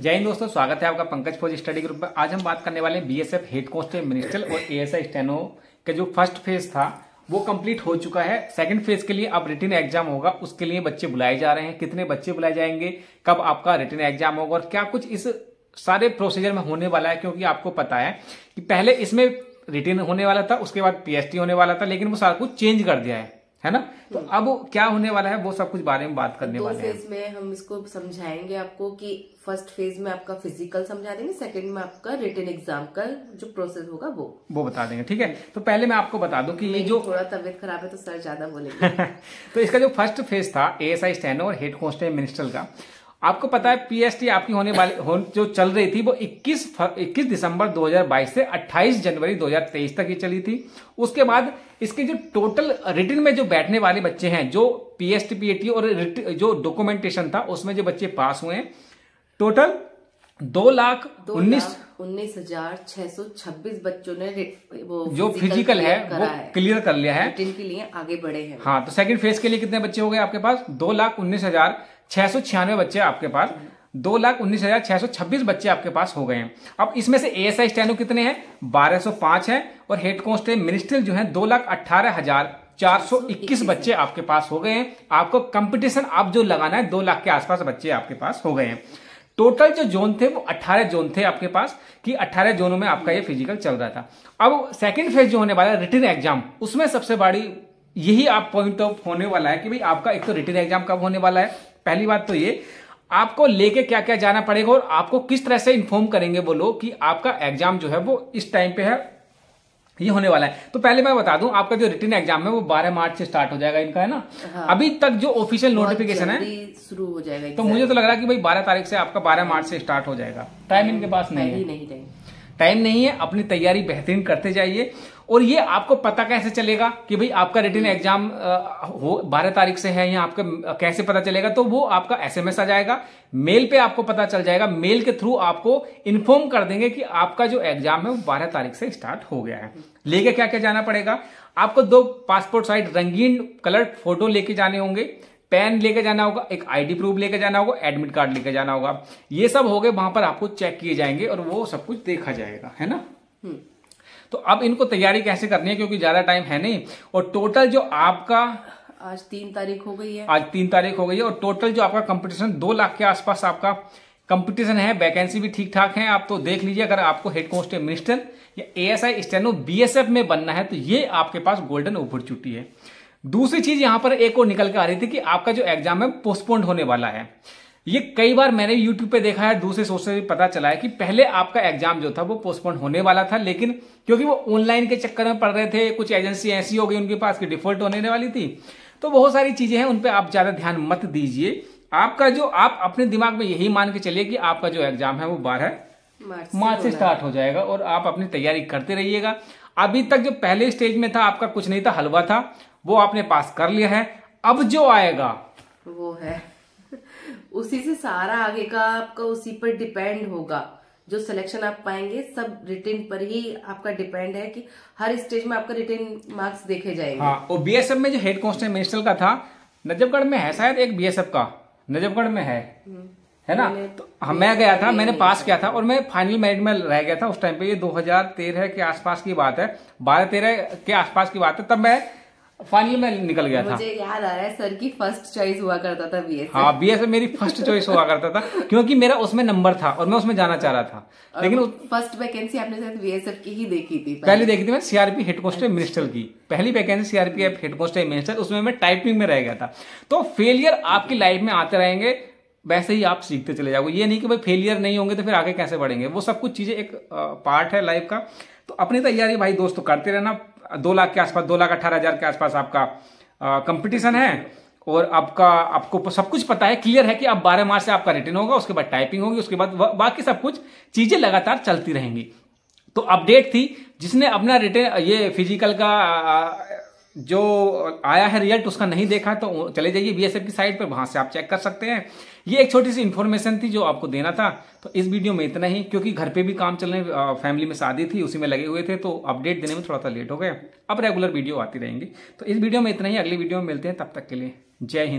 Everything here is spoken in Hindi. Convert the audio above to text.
जय हिंद दोस्तों स्वागत है आपका पंकज फौज स्टडी ग्रुप में आज हम बात करने वाले एस बीएसएफ हेड कांस्टेबल मिनिस्टर और एएसआई स्टेनो का जो फर्स्ट फेज था वो कंप्लीट हो चुका है सेकंड फेज के लिए अब रिटर्न एग्जाम होगा उसके लिए बच्चे बुलाए जा रहे हैं कितने बच्चे बुलाए जाएंगे कब आपका रिटर्न एग्जाम होगा और क्या कुछ इस सारे प्रोसीजर में होने वाला है क्योंकि आपको पता है कि पहले इसमें रिटर्न होने वाला था उसके बाद पीएचडी होने वाला था लेकिन वो सारा कुछ चेंज कर दिया है है ना तो अब क्या होने वाला है वो सब कुछ बारे में बात तो करने वाले हैं में हम इसको समझाएंगे आपको कि फर्स्ट फेज में आपका फिजिकल समझा देंगे सेकंड में आपका रिटर्न एग्जाम का जो प्रोसेस होगा वो वो बता देंगे ठीक है तो पहले मैं आपको बता दूं कि ये जो थोड़ा तबियत खराब है तो सर ज्यादा बोलेंगे तो इसका जो फर्स्ट फेज था ए एस आई स्टैंड और हेड कॉन्स्टेबल मिनिस्टर का आपको पता है पीएसटी आपकी होने वाली हो, जो चल रही थी वो 21 21 दिसंबर 2022 से 28 जनवरी 2023 तक ही चली थी उसके बाद इसके जो टोटल रिटर्न में जो बैठने वाले बच्चे हैं जो पीएसटी पीएटी और जो डॉक्यूमेंटेशन था उसमें जो बच्चे पास हुए हैं टोटल दो लाख उन्नीस उन्नीस हजार छह सौ छब्बीस बच्चों ने वो जो फिजिकल है वो क्लियर कर लिया है जिनके लिए आगे बढ़े हैं हाँ तो सेकंड फेज के लिए कितने बच्चे हो गए आपके पास दो लाख उन्नीस हजार छह सौ छियानवे बच्चे आपके पास दो लाख उन्नीस हजार छह सौ छब्बीस बच्चे आपके पास हो गए हैं अब इसमें से एएसआई आई स्टैनो कितने हैं बारह सौ पांच है और हेड कॉन्स्टेबल मिनिस्टर जो है दो लाख अट्ठारह हजार चार सौ इक्कीस बच्चे आपके पास हो गए हैं आपको कंपटीशन अब जो लगाना है दो लाख के आसपास बच्चे आपके पास हो गए हैं टोटल जो जोन थे वो 18 जोन थे आपके पास कि 18 जोनों में आपका ये फिजिकल चल रहा था अब सेकंड फेज जो होने वाला है रिटर्न एग्जाम उसमें सबसे बड़ी यही आप पॉइंट ऑफ होने वाला है कि भाई आपका एक तो रिटर्न एग्जाम कब होने वाला है पहली बात तो ये आपको लेके क्या क्या जाना पड़ेगा और आपको किस तरह से इन्फॉर्म करेंगे वो लोग कि आपका एग्जाम जो है वो इस टाइम पे है ये होने वाला है तो पहले मैं बता दूं आपका जो रिटर्न एग्जाम है वो 12 मार्च से स्टार्ट हो जाएगा इनका है ना हाँ, अभी तक जो ऑफिशियल नोटिफिकेशन है शुरू हो जाएगा तो मुझे तो लग रहा है कि भाई 12 तारीख से आपका 12 मार्च से स्टार्ट हो जाएगा टाइम इनके पास नहीं है टाइम नहीं है अपनी तैयारी बेहतरीन करते जाइए और ये आपको पता कैसे चलेगा कि भाई आपका रिटर्न एग्जाम हो बारह तारीख से है या आपका कैसे पता चलेगा तो वो आपका एसएमएस आ जाएगा मेल पे आपको पता चल जाएगा मेल के थ्रू आपको इन्फॉर्म कर देंगे कि आपका जो एग्जाम है वो बारह तारीख से स्टार्ट हो गया है लेके क्या क्या जाना पड़ेगा आपको दो पासपोर्ट साइज रंगीन कलर फोटो लेके जाने होंगे पैन लेके जाना होगा एक आईडी प्रूफ लेके जाना होगा एडमिट कार्ड लेके जाना होगा ये सब हो गए वहां पर आपको चेक किए जाएंगे और वो सब कुछ देखा जाएगा है ना हम्म। तो अब इनको तैयारी कैसे करनी है क्योंकि ज्यादा टाइम है नहीं और टोटल जो आपका आज तीन तारीख हो गई है आज तीन तारीख हो गई है और टोटल जो आपका कंपटीशन दो लाख के आसपास आपका कंपटीशन है वैकेंसी भी ठीक ठाक है आप तो देख लीजिए अगर आपको हेड कॉन्स्टेबल मिनिस्टर या एएसआई स्टेनो बीएसएफ में बनना है तो ये आपके पास गोल्डन अपॉर्चुनिटी है दूसरी चीज यहां पर एक और निकल के आ रही थी कि आपका जो एग्जाम है पोस्टपोन्ड होने वाला है ये कई बार मैंने YouTube पे देखा है दूसरे सोर्स से भी पता चला है कि पहले आपका एग्जाम जो था वो पोस्टपोन होने वाला था लेकिन क्योंकि वो ऑनलाइन के चक्कर में पढ़ रहे थे कुछ एजेंसी ऐसी हो गई उनके पास कि डिफॉल्ट होने वाली थी तो बहुत सारी चीजें हैं उन पर आप ज्यादा ध्यान मत दीजिए आपका जो आप अपने दिमाग में यही मान के चलिए कि आपका जो एग्जाम है वो बारह मार्च से स्टार्ट हो जाएगा और आप अपनी तैयारी करते रहिएगा अभी तक जो पहले स्टेज में था आपका कुछ नहीं था हलवा था वो आपने पास कर लिया है अब जो आएगा वो है उसी से सारा आगे का आपका उसी पर डिपेंड होगा जो सिलेक्शन आप पाएंगे सब रिटेन पर ही आपका डिपेंड है कि हर स्टेज में आपका रिटेन मार्क्स देखे जाएंगे हाँ, और बीएसएफ में जो हेड कॉन्स्टेबल मिनिस्टर का था नजफगढ़ में है शायद एक बीएसएफ का नजफगढ़ में है हम्म। है ना तो हाँ, मैं गया था मैंने पास किया था और मैं फाइनल मेरिट में रह गया था उस टाइम पे ये 2013 के आसपास की बात है 12 13 के आसपास की बात है तब मैं फाइनल में निकल गया मुझे था मुझे याद आ रहा है सर की फर्स्ट चॉइस हुआ करता था बीएसए हाँ बीएसए मेरी फर्स्ट चॉइस हुआ करता था क्योंकि मेरा उसमें नंबर था और मैं उसमें जाना चाह रहा था लेकिन फर्स्ट वैकेंसी आपने शायद बीएसएफ की ही देखी थी पहले देखी थी मैं सीआरपी हेड कॉन्स्टेबल मिनिस्टर की पहली vacancy CRPF head constable minister उसमें मैं टाइपिंग में रह गया था तो फेलियर आपकी लाइफ में आते रहेंगे वैसे ही आप सीखते चले जाओगे ये नहीं कि भाई फेलियर नहीं होंगे तो फिर आगे कैसे बढ़ेंगे वो सब कुछ चीजें एक पार्ट है लाइफ का तो अपनी तैयारी भाई दोस्तों तो करते रहना दो लाख के आसपास दो लाख अठारह हजार के आसपास आपका कंपटीशन है और आपका आपको सब कुछ पता है क्लियर है कि अब बारह मार्च से आपका रिटर्न होगा उसके बाद टाइपिंग होगी उसके बाद बाकी सब कुछ चीजें लगातार चलती रहेंगी तो अपडेट थी जिसने अपना रिटर्न ये फिजिकल का जो आया है रिजल्ट उसका नहीं देखा तो चले जाइए बीएसएफ की साइट पर वहां से आप चेक कर सकते हैं ये एक छोटी सी इन्फॉर्मेशन थी जो आपको देना था तो इस वीडियो में इतना ही क्योंकि घर पे भी काम चल रहे फैमिली में शादी थी उसी में लगे हुए थे तो अपडेट देने में थोड़ा सा लेट हो गया अब रेगुलर वीडियो आती रहेंगी तो इस वीडियो में इतना ही अगली वीडियो में मिलते हैं तब तक के लिए जय हिंद